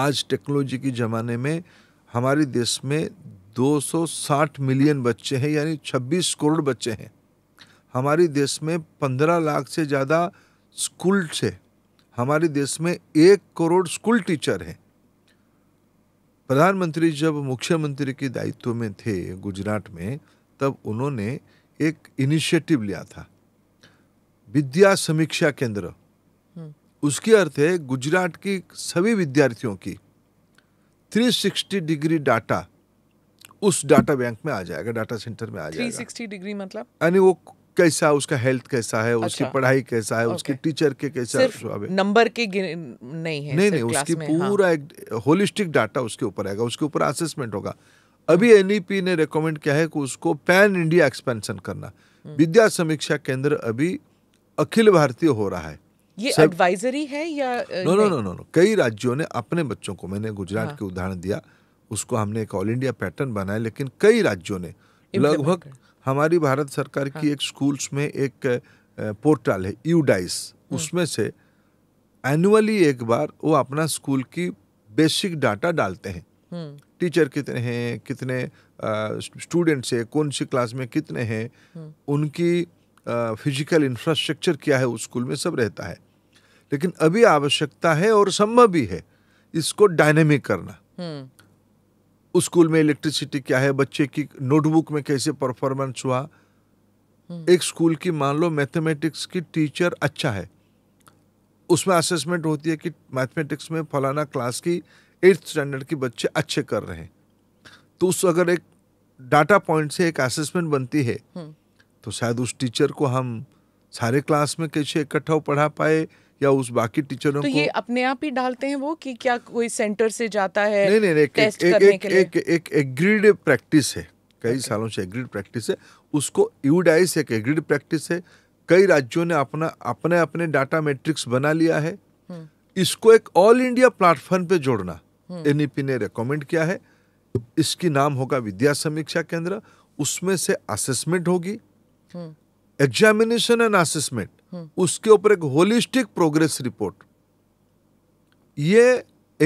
आज टेक्नोलॉजी के ज़माने में हमारे देश में 260 मिलियन बच्चे हैं यानी 26 करोड़ बच्चे हैं हमारे देश में 15 लाख से ज़्यादा स्कूल से हमारे देश में एक करोड़ स्कूल टीचर हैं प्रधानमंत्री जब मुख्यमंत्री के दायित्व में थे गुजरात में तब उन्होंने एक इनिशिएटिव लिया था विद्या समीक्षा केंद्र उसकी अर्थ है गुजरात की सभी विद्यार्थियों की 360 डिग्री डाटा उस डाटा बैंक में आ जाएगा डाटा सेंटर में आ जाएगा 360 डिग्री मतलब यानी वो कैसा उसका हेल्थ कैसा है अच्छा, उसकी पढ़ाई कैसा है उसके टीचर के कैसा नंबर के नहीं है नहीं नहीं उसकी हाँ। पूरा हाँ। एक होलिस्टिक डाटा उसके ऊपर आएगा उसके ऊपर असेसमेंट होगा अभी एनईपी हम्म। e ने रिकमेंड किया है कि उसको पैन इंडिया एक्सपेंशन करना हम्म। विद्या समीक्षा केंद्र अभी अखिल भारतीय हो रहा है ये एडवाइजरी है या no no no no no कई राज्यों ने अपने बच्चों को मैंने गुजरात हाँ. के उदाहरण दिया उसको हमने एक ऑल इंडिया पैटर्न बनाया लेकिन कई राज्यों ने लगभग हमारी भारत सरकार हाँ. की एक स्कूल्स में एक पोर्टल uh, है यूडाइस e. हाँ। उसमें से एनुअली एक बार वो अपना स्कूल की बेसिक डाटा डालते हैं टीचर हम्म। कितने हैं कितने स्टूडेंट्स uh, हैं कौन सी क्लास में कितने हैं हम्म। उनकी फिजिकल इंफ्रास्ट्रक्चर क्या है उस स्कूल में सब रहता है लेकिन अभी आवश्यकता है और संभव भी है इसको डायनेमिक करना हम्म। उस स्कूल में इलेक्ट्रिसिटी क्या है बच्चे की नोटबुक में कैसे परफॉर्मेंस हुआ हम्म। एक स्कूल की मान लो मैथमेटिक्स की टीचर अच्छा है उसमें असेसमेंट होती है कि मैथमेटिक्स में फलाना क्लास की एट्थ स्टैंडर्ड के बच्चे अच्छे कर रहे हैं तो उस अगर एक डाटा पॉइंट से एक असेसमेंट बनती है हम्म। तो शायद उस टीचर को हम सारे क्लास में कैसे इकट्ठा पढ़ा पाए या उस बाकी टीचरों तो को ये अपने आप ही डालते हैं वो कि क्या कोई सेंटर से जाता है नहीं नहीं, एक टेस्ट एक, करने एक, के एक, लिए? एक, एक एग्रीड प्रैक्टिस है कई okay. सालों से एग्रीड प्रैक्टिस है उसको यूडाइस एक एग्रीड प्रैक्टिस है कई राज्यों ने अपना अपने अपने डाटा मैट्रिक्स बना लिया है हम्म। इसको एक ऑल इंडिया प्लेटफॉर्म पे जोड़ना एन हम्म। e ने रिकमेंड किया है इसकी नाम होगा विद्या समीक्षा केंद्र उसमें से असेसमेंट होगी एग्जामिनेशन एंड असेसमेंट उसके ऊपर एक होलिस्टिक प्रोग्रेस रिपोर्ट ये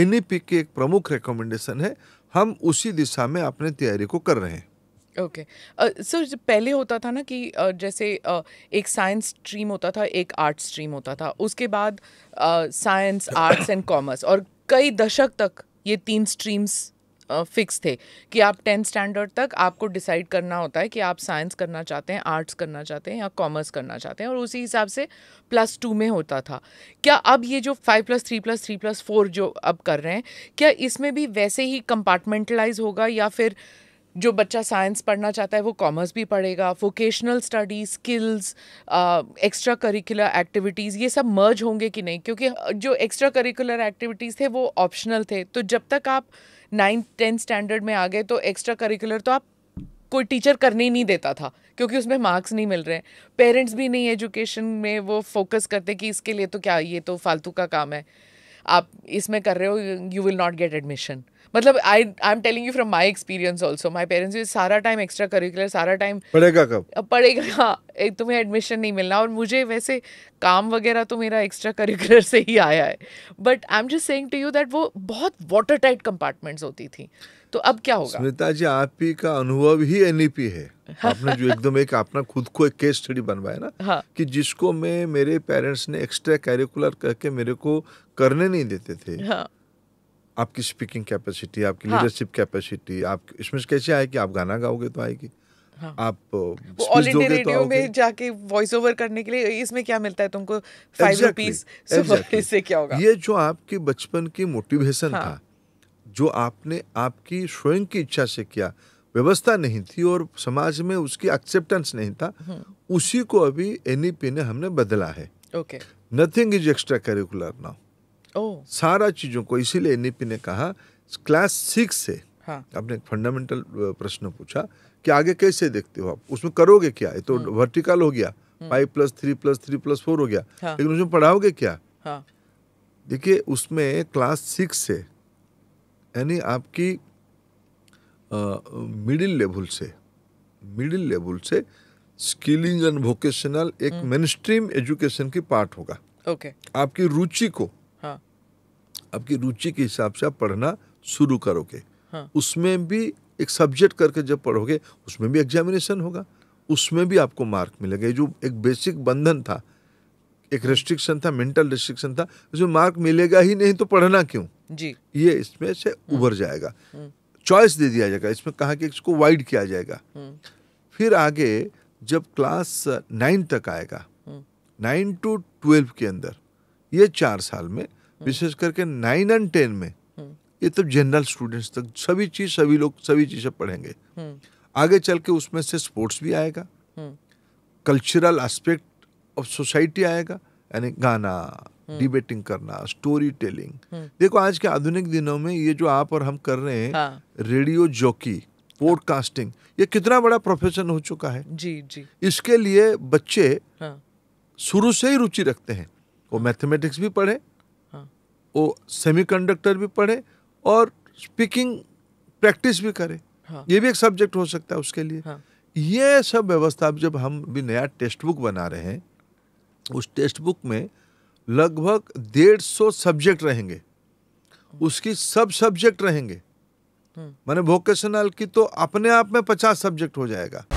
एनईपी e की एक प्रमुख रिकमेंडेशन है हम उसी दिशा में अपने तैयारी को कर रहे हैं ओके सर uh, पहले होता था ना कि uh, जैसे uh, एक साइंस स्ट्रीम होता था एक आर्ट स्ट्रीम होता था उसके बाद साइंस आर्ट्स एंड कॉमर्स और कई दशक तक ये तीन स्ट्रीम्स फिक्स थे कि आप टेंथ स्टैंडर्ड तक आपको डिसाइड करना होता है कि आप साइंस करना चाहते हैं आर्ट्स करना चाहते हैं या कॉमर्स करना चाहते हैं और उसी हिसाब से प्लस टू में होता था क्या अब ये जो five plus three plus three plus four जो अब कर रहे हैं क्या इसमें भी वैसे ही कंपार्टमेंटलाइज होगा या फिर जो बच्चा साइंस पढ़ना चाहता है वो कॉमर्स भी पढ़ेगा vocational study skills extra curricular activities ये सब मर्ज होंगे कि नहीं क्योंकि uh, जो एक्स्ट्रा करिकुलर एक्टिविटीज़ थे वो ऑप्शनल थे तो जब तक आप नाइन्थ टेंथ स्टैंडर्ड में आ गए तो एक्स्ट्रा करिकुलर तो आप कोई टीचर करने ही नहीं देता था क्योंकि उसमें मार्क्स नहीं मिल रहे हैं पेरेंट्स भी नहीं एजुकेशन में वो फोकस करते कि इसके लिए तो क्या ये तो फालतू का काम है आप इसमें कर रहे हो you will not get admission मतलब I I am telling you from my experience also my parents ये सारा टाइम एक्स्ट्रा करिकुलर सारा टाइम पड़ेगा कब पड़ेगा हाँ, तुम्हें एडमिशन नहीं मिलना और मुझे वैसे काम वगैरह तो मेरा एक्स्ट्रा करिकुलर से ही आया है but I am just saying to you that वो बहुत वाटर टाइट कंपार्टमेंट्स होती थी तो अब क्या होगा स्मिता जी आप ही का अनुभव ही एनईपी है हाँ। आपने जो एकदम एक अपना खुद को एक केस स्टडी बनवाया ना हाँ। कि जिसको मैं मेरे पेरेंट्स ने एक्स्ट्रा कैरिकुलर करके मेरे को करने नहीं देते थे हाँ। आपकी स्पीकिंग कैपेसिटी आपकी लीडरशिप हाँ। कैपेसिटी आप इसमें कैसे आएगी आप गाना गाओगे तो आएगी हाँ। आप ऑल इंडिया रेडियो तो में जाके वॉइस ओवर करने के लिए इसमें क्या मिलता है तुमको फाइव exactly. इससे क्या होगा ये जो आपके बचपन की मोटिवेशन हाँ। था जो आपने आपकी स्वयं की इच्छा से किया व्यवस्था नहीं थी और समाज में उसकी एक्सेप्टेंस नहीं था हम्म। उसी को अभी एन e ने हमने बदला है nothing is extra curricular now सारा चीजों को इसीलिए एन e ने कहा क्लास सिक्स से हाँ. आपने फंडामेंटल प्रश्न पूछा कि आगे कैसे देखते हो आप उसमें करोगे क्या ये तो वर्टिकल हम्म। हो गया five plus three plus three plus four हो गया हाँ. लेकिन उसमें पढ़ाओगे क्या हाँ. देखिए उसमें क्लास सिक्स से यानी आपकी मिडिल लेवल से मिडिल लेवल से स्किलिंग एंड वोकेशनल एक मेन स्ट्रीम एजुकेशन की पार्ट होगा ओके okay. आपकी रुचि को हाँ. आपकी रुचि के हिसाब से आप पढ़ना शुरू करोगे हाँ. उसमें भी एक सब्जेक्ट करके जब पढ़ोगे उसमें भी एग्जामिनेशन होगा उसमें भी आपको मार्क मिलेगा जो एक बेसिक बंधन था एक रेस्ट्रिक्शन था मेंटल रेस्ट्रिक्शन था उसमें मार्क मिलेगा ही नहीं तो पढ़ना क्यों जी ये इसमें से उभर हम्म। जाएगा हम्म। चॉइस दे दिया जाएगा इसमें कहा कि इसको वाइड किया जाएगा हम्म। फिर आगे जब क्लास नाइन तक आएगा नाइन टू ट्वेल्व के अंदर ये चार साल में विशेष करके नाइन एंड टेन में ये तब जनरल स्टूडेंट्स तक सभी चीज सभी लोग सभी चीजें पढ़ेंगे आगे चल के उसमें से स्पोर्ट्स भी आएगा कल्चरल एस्पेक्ट ऑफ सोसाइटी आएगा यानी गाना डिबेटिंग हम्म। करना स्टोरी हम्म। टेलिंग देखो आज के आधुनिक दिनों में ये जो आप और हम कर रहे हैं हाँ। रेडियो जॉकी पॉडकास्टिंग ये कितना बड़ा प्रोफेशन हो चुका है जी जी इसके लिए बच्चे हाँ। शुरू से ही रुचि रखते हैं वो मैथमेटिक्स हाँ। भी पढ़े हाँ। वो सेमीकंडक्टर भी पढ़े और स्पीकिंग प्रैक्टिस भी करे हाँ। ये भी एक सब्जेक्ट हो सकता है उसके लिए हाँ। ये सब व्यवस्था जब हम भी नया टेक्स्ट बुक बना रहे हैं उस टेक्स्ट बुक में लगभग डेढ़ सौ सब्जेक्ट रहेंगे उसकी सब सब्जेक्ट रहेंगे मैंने हम्म। वोकेशनल की तो अपने आप में पचास सब्जेक्ट हो जाएगा